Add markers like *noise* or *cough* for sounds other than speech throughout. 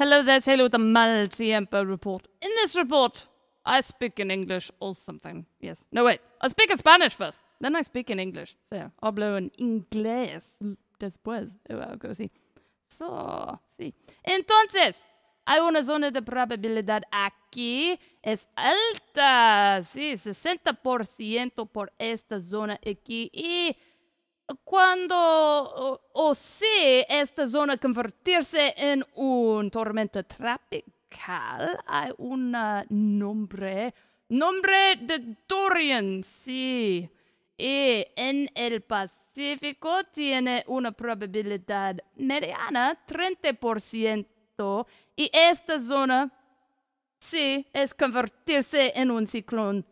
Hello there, Taylor with the multi Empo report. In this report, I speak in English or something. Yes. No, wait. I speak in Spanish first. Then I speak in English. So, yeah. Hablo en inglés después. Luego oh, sí. So, sí. Entonces, hay una zona de probabilidad aquí. Es alta. Sí, 60% por esta zona aquí. Y cuando o, si esta zona convertirse en un tormenta tropical, hay un ah, nombre, nombre de Dorian, sí. Y en el Pacífico tiene una probabilidad mediana 30% y esta zona sí es convertirse en un ciclón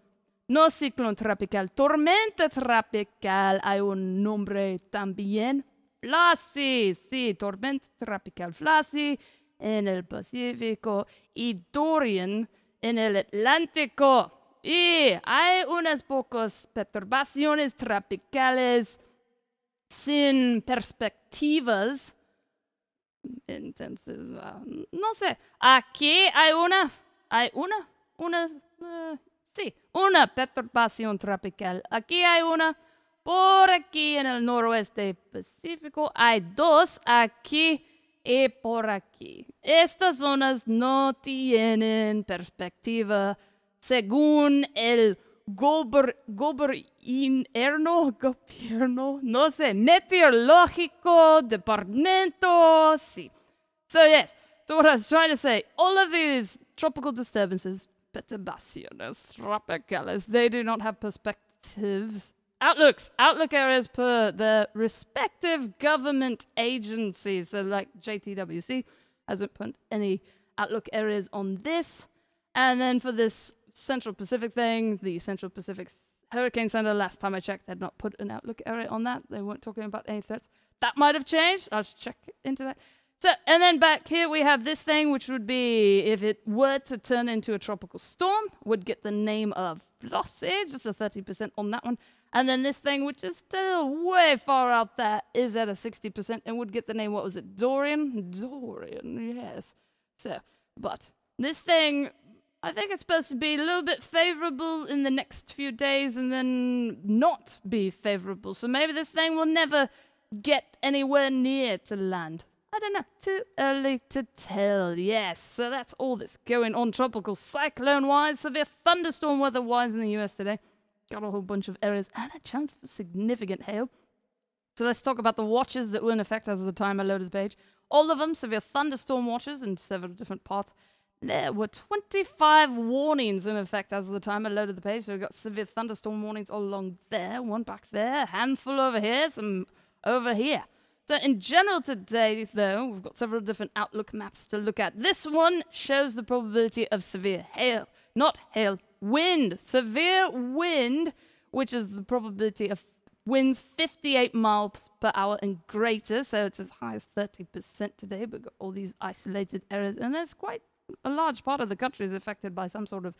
no ciclón tropical, tormenta tropical, hay un nombre también. Flassi, sí, tormenta tropical flashy en el Pacífico y Dorian en el Atlántico. Y hay unas pocas perturbaciones tropicales sin perspectivas. Entonces, ah, no sé. Aquí hay una, hay una, una, eh, Sí, una perturbación tropical. Aquí hay una. Por aquí en el noroeste Pacífico hay dos. Aquí y por aquí. Estas zonas no tienen perspectiva según el gobierno, *laughs* gobierno, no sé, meteorológico, departamento, sí. So yes, so what I was trying to say, all of these tropical disturbances Cetabaceans, Tropicales. They do not have perspectives. Outlooks, outlook areas per their respective government agencies. So, like JTWC hasn't put any outlook areas on this. And then for this Central Pacific thing, the Central Pacific Hurricane Center, last time I checked, they'd not put an outlook area on that. They weren't talking about any threats. That might have changed. I'll check into that. So, and then back here we have this thing, which would be if it were to turn into a tropical storm, would get the name of Flossie, just a 30% on that one. And then this thing, which is still way far out there, is at a 60% and would get the name, what was it, Dorian? Dorian, yes. So, but this thing, I think it's supposed to be a little bit favorable in the next few days and then not be favorable. So maybe this thing will never get anywhere near to land. I don't know, too early to tell. Yes, so that's all that's going on tropical cyclone wise, severe thunderstorm weather wise in the US today. Got a whole bunch of areas and a chance for significant hail. So let's talk about the watches that were in effect as of the time I loaded the page. All of them severe thunderstorm watches in several different parts. There were 25 warnings in effect as of the time I loaded the page. So we've got severe thunderstorm warnings all along there, one back there, a handful over here, some over here. So in general today, though, we've got several different outlook maps to look at. This one shows the probability of severe hail, not hail, wind, severe wind, which is the probability of winds 58 miles per hour and greater. So it's as high as 30% today. but got all these isolated areas, and there's quite a large part of the country is affected by some sort of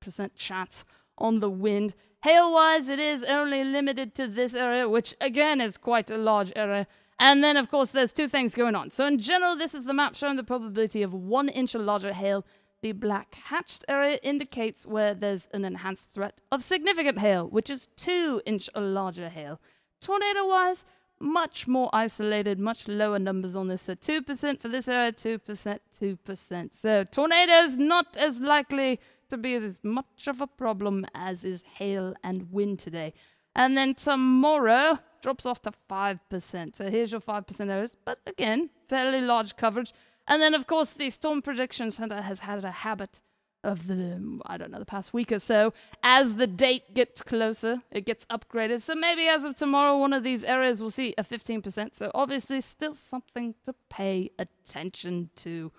percent chance on the wind. Hail-wise, it is only limited to this area, which again is quite a large area. And then, of course, there's two things going on. So in general, this is the map showing the probability of one inch or larger hail. The black hatched area indicates where there's an enhanced threat of significant hail, which is two inch or larger hail. Tornado-wise, much more isolated, much lower numbers on this. So 2% for this area, 2%, 2%. So tornadoes not as likely to be as much of a problem as is hail and wind today. And then tomorrow, drops off to 5%. So here's your 5% errors, but again, fairly large coverage. And then, of course, the Storm Prediction Center has had a habit of the, I don't know, the past week or so. As the date gets closer, it gets upgraded. So maybe as of tomorrow, one of these areas will see a 15%. So obviously, still something to pay attention to.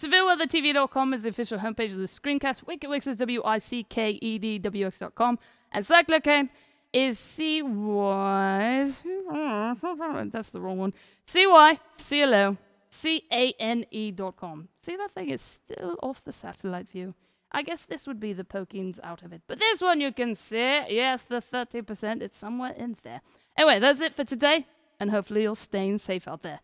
SevereWeatherTV.com is the official homepage of the screencast. WickedWix is W I C K E D W X.com. And CycloCane is C-Y. *laughs* That's the wrong one. C-Y-C-L-O. C-A-N-E dot com. See, that thing is still off the satellite view. I guess this would be the pokings out of it. But this one you can see. Yes, the 30%. It's somewhere in there. Anyway, that's it for today. And hopefully you're staying safe out there.